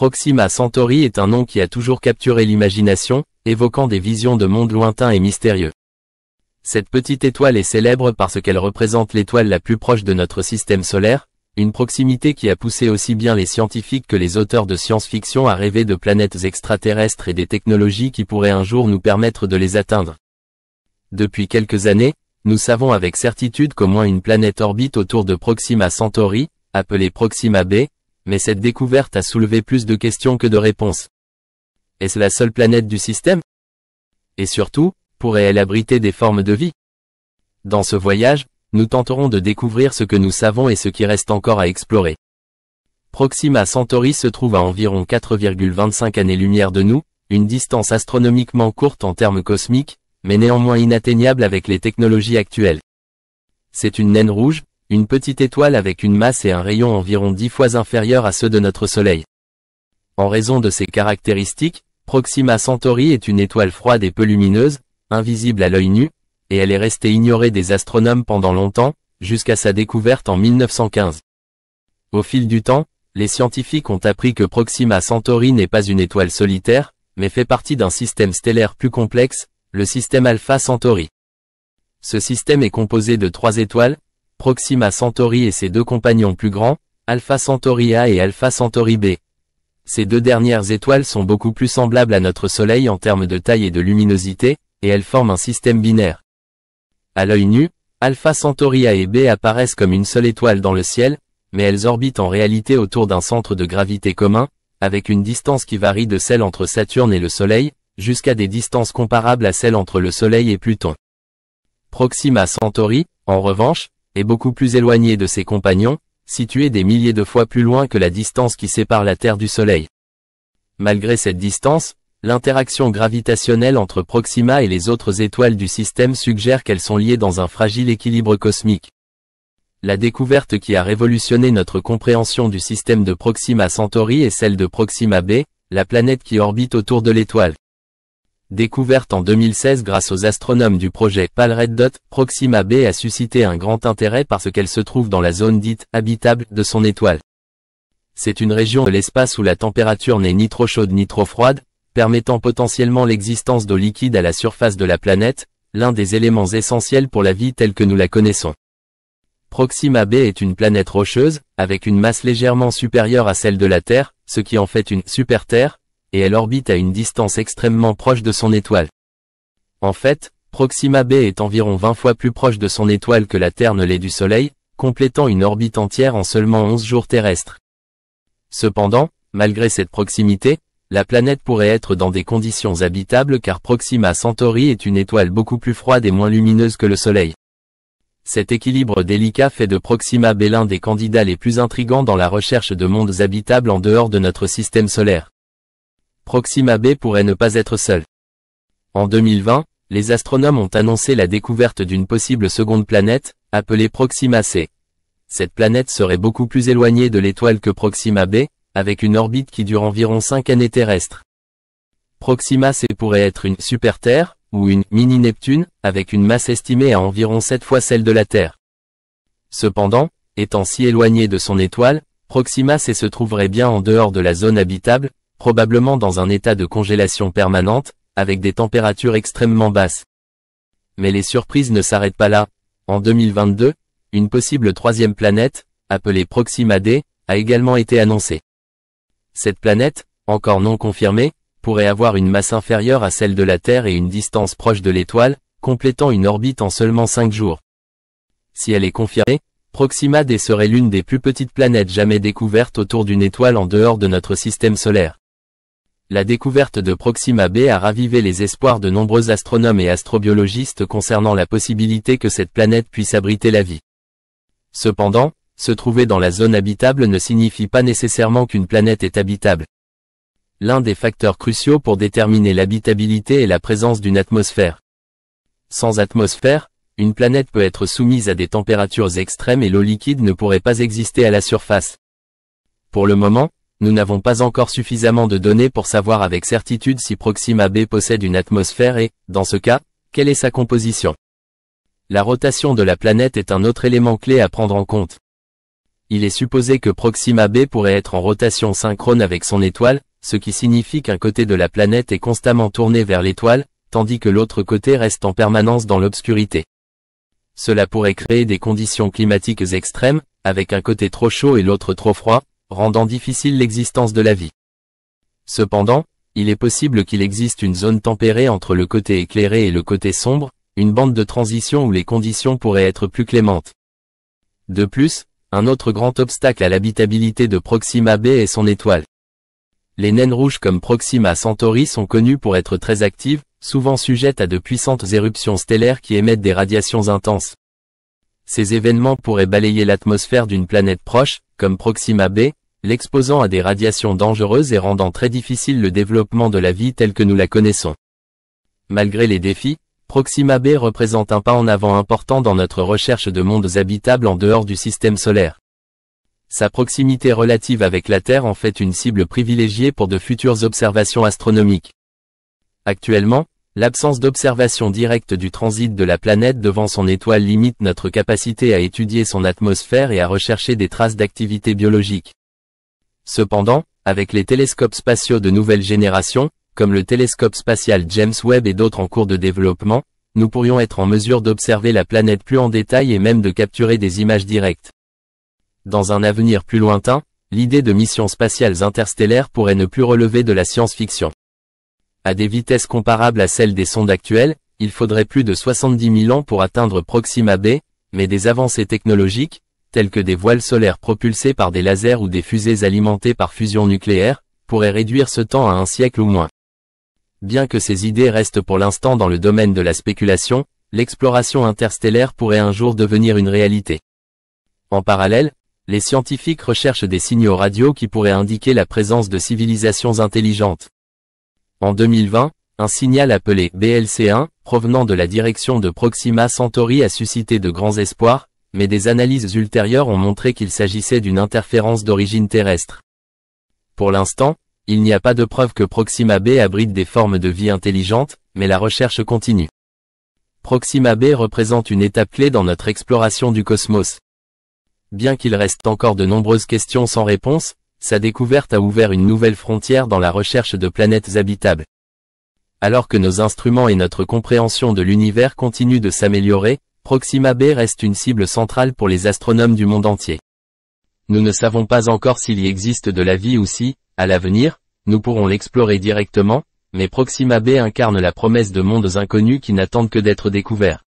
Proxima Centauri est un nom qui a toujours capturé l'imagination, évoquant des visions de mondes lointains et mystérieux. Cette petite étoile est célèbre parce qu'elle représente l'étoile la plus proche de notre système solaire, une proximité qui a poussé aussi bien les scientifiques que les auteurs de science-fiction à rêver de planètes extraterrestres et des technologies qui pourraient un jour nous permettre de les atteindre. Depuis quelques années, nous savons avec certitude qu'au moins une planète orbite autour de Proxima Centauri, appelée Proxima b, mais cette découverte a soulevé plus de questions que de réponses. Est-ce la seule planète du système Et surtout, pourrait-elle abriter des formes de vie Dans ce voyage, nous tenterons de découvrir ce que nous savons et ce qui reste encore à explorer. Proxima Centauri se trouve à environ 4,25 années-lumière de nous, une distance astronomiquement courte en termes cosmiques, mais néanmoins inatteignable avec les technologies actuelles. C'est une naine rouge, une petite étoile avec une masse et un rayon environ 10 fois inférieurs à ceux de notre Soleil. En raison de ses caractéristiques, Proxima Centauri est une étoile froide et peu lumineuse, invisible à l'œil nu, et elle est restée ignorée des astronomes pendant longtemps, jusqu'à sa découverte en 1915. Au fil du temps, les scientifiques ont appris que Proxima Centauri n'est pas une étoile solitaire, mais fait partie d'un système stellaire plus complexe, le système Alpha Centauri. Ce système est composé de trois étoiles, Proxima Centauri et ses deux compagnons plus grands, Alpha Centauri A et Alpha Centauri B. Ces deux dernières étoiles sont beaucoup plus semblables à notre Soleil en termes de taille et de luminosité, et elles forment un système binaire. À l'œil nu, Alpha Centauri A et B apparaissent comme une seule étoile dans le ciel, mais elles orbitent en réalité autour d'un centre de gravité commun, avec une distance qui varie de celle entre Saturne et le Soleil, jusqu'à des distances comparables à celles entre le Soleil et Pluton. Proxima Centauri, en revanche, est beaucoup plus éloigné de ses compagnons, situé des milliers de fois plus loin que la distance qui sépare la Terre du Soleil. Malgré cette distance, l'interaction gravitationnelle entre Proxima et les autres étoiles du système suggère qu'elles sont liées dans un fragile équilibre cosmique. La découverte qui a révolutionné notre compréhension du système de Proxima Centauri est celle de Proxima b, la planète qui orbite autour de l'étoile. Découverte en 2016 grâce aux astronomes du projet PAL Red Dot, Proxima b a suscité un grand intérêt parce qu'elle se trouve dans la zone dite habitable de son étoile. C'est une région de l'espace où la température n'est ni trop chaude ni trop froide, permettant potentiellement l'existence d'eau liquide à la surface de la planète, l'un des éléments essentiels pour la vie telle que nous la connaissons. Proxima b est une planète rocheuse, avec une masse légèrement supérieure à celle de la Terre, ce qui en fait une super-Terre, et elle orbite à une distance extrêmement proche de son étoile. En fait, Proxima b est environ 20 fois plus proche de son étoile que la Terre ne l'est du Soleil, complétant une orbite entière en seulement 11 jours terrestres. Cependant, malgré cette proximité, la planète pourrait être dans des conditions habitables car Proxima Centauri est une étoile beaucoup plus froide et moins lumineuse que le Soleil. Cet équilibre délicat fait de Proxima b l'un des candidats les plus intrigants dans la recherche de mondes habitables en dehors de notre système solaire. Proxima B pourrait ne pas être seule. En 2020, les astronomes ont annoncé la découverte d'une possible seconde planète, appelée Proxima C. Cette planète serait beaucoup plus éloignée de l'étoile que Proxima B, avec une orbite qui dure environ 5 années terrestres. Proxima C pourrait être une super-Terre, ou une mini-Neptune, avec une masse estimée à environ 7 fois celle de la Terre. Cependant, étant si éloignée de son étoile, Proxima C se trouverait bien en dehors de la zone habitable, probablement dans un état de congélation permanente, avec des températures extrêmement basses. Mais les surprises ne s'arrêtent pas là. En 2022, une possible troisième planète, appelée Proxima D, a également été annoncée. Cette planète, encore non confirmée, pourrait avoir une masse inférieure à celle de la Terre et une distance proche de l'étoile, complétant une orbite en seulement 5 jours. Si elle est confirmée, Proxima D serait l'une des plus petites planètes jamais découvertes autour d'une étoile en dehors de notre système solaire. La découverte de Proxima B a ravivé les espoirs de nombreux astronomes et astrobiologistes concernant la possibilité que cette planète puisse abriter la vie. Cependant, se trouver dans la zone habitable ne signifie pas nécessairement qu'une planète est habitable. L'un des facteurs cruciaux pour déterminer l'habitabilité est la présence d'une atmosphère. Sans atmosphère, une planète peut être soumise à des températures extrêmes et l'eau liquide ne pourrait pas exister à la surface. Pour le moment, nous n'avons pas encore suffisamment de données pour savoir avec certitude si Proxima b possède une atmosphère et, dans ce cas, quelle est sa composition. La rotation de la planète est un autre élément clé à prendre en compte. Il est supposé que Proxima b pourrait être en rotation synchrone avec son étoile, ce qui signifie qu'un côté de la planète est constamment tourné vers l'étoile, tandis que l'autre côté reste en permanence dans l'obscurité. Cela pourrait créer des conditions climatiques extrêmes, avec un côté trop chaud et l'autre trop froid, rendant difficile l'existence de la vie. Cependant, il est possible qu'il existe une zone tempérée entre le côté éclairé et le côté sombre, une bande de transition où les conditions pourraient être plus clémentes. De plus, un autre grand obstacle à l'habitabilité de Proxima B est son étoile. Les naines rouges comme Proxima Centauri sont connues pour être très actives, souvent sujettes à de puissantes éruptions stellaires qui émettent des radiations intenses. Ces événements pourraient balayer l'atmosphère d'une planète proche, comme Proxima B, l'exposant à des radiations dangereuses et rendant très difficile le développement de la vie telle que nous la connaissons. Malgré les défis, Proxima B représente un pas en avant important dans notre recherche de mondes habitables en dehors du système solaire. Sa proximité relative avec la Terre en fait une cible privilégiée pour de futures observations astronomiques. Actuellement, l'absence d'observation directe du transit de la planète devant son étoile limite notre capacité à étudier son atmosphère et à rechercher des traces d'activité biologique. Cependant, avec les télescopes spatiaux de nouvelle génération, comme le télescope spatial James Webb et d'autres en cours de développement, nous pourrions être en mesure d'observer la planète plus en détail et même de capturer des images directes. Dans un avenir plus lointain, l'idée de missions spatiales interstellaires pourrait ne plus relever de la science-fiction. À des vitesses comparables à celles des sondes actuelles, il faudrait plus de 70 000 ans pour atteindre Proxima B, mais des avancées technologiques, tels que des voiles solaires propulsées par des lasers ou des fusées alimentées par fusion nucléaire, pourraient réduire ce temps à un siècle ou moins. Bien que ces idées restent pour l'instant dans le domaine de la spéculation, l'exploration interstellaire pourrait un jour devenir une réalité. En parallèle, les scientifiques recherchent des signaux radio qui pourraient indiquer la présence de civilisations intelligentes. En 2020, un signal appelé BLC1, provenant de la direction de Proxima Centauri a suscité de grands espoirs, mais des analyses ultérieures ont montré qu'il s'agissait d'une interférence d'origine terrestre. Pour l'instant, il n'y a pas de preuve que Proxima b abrite des formes de vie intelligentes, mais la recherche continue. Proxima b représente une étape clé dans notre exploration du cosmos. Bien qu'il reste encore de nombreuses questions sans réponse, sa découverte a ouvert une nouvelle frontière dans la recherche de planètes habitables. Alors que nos instruments et notre compréhension de l'univers continuent de s'améliorer, Proxima b reste une cible centrale pour les astronomes du monde entier. Nous ne savons pas encore s'il y existe de la vie ou si, à l'avenir, nous pourrons l'explorer directement, mais Proxima b incarne la promesse de mondes inconnus qui n'attendent que d'être découverts.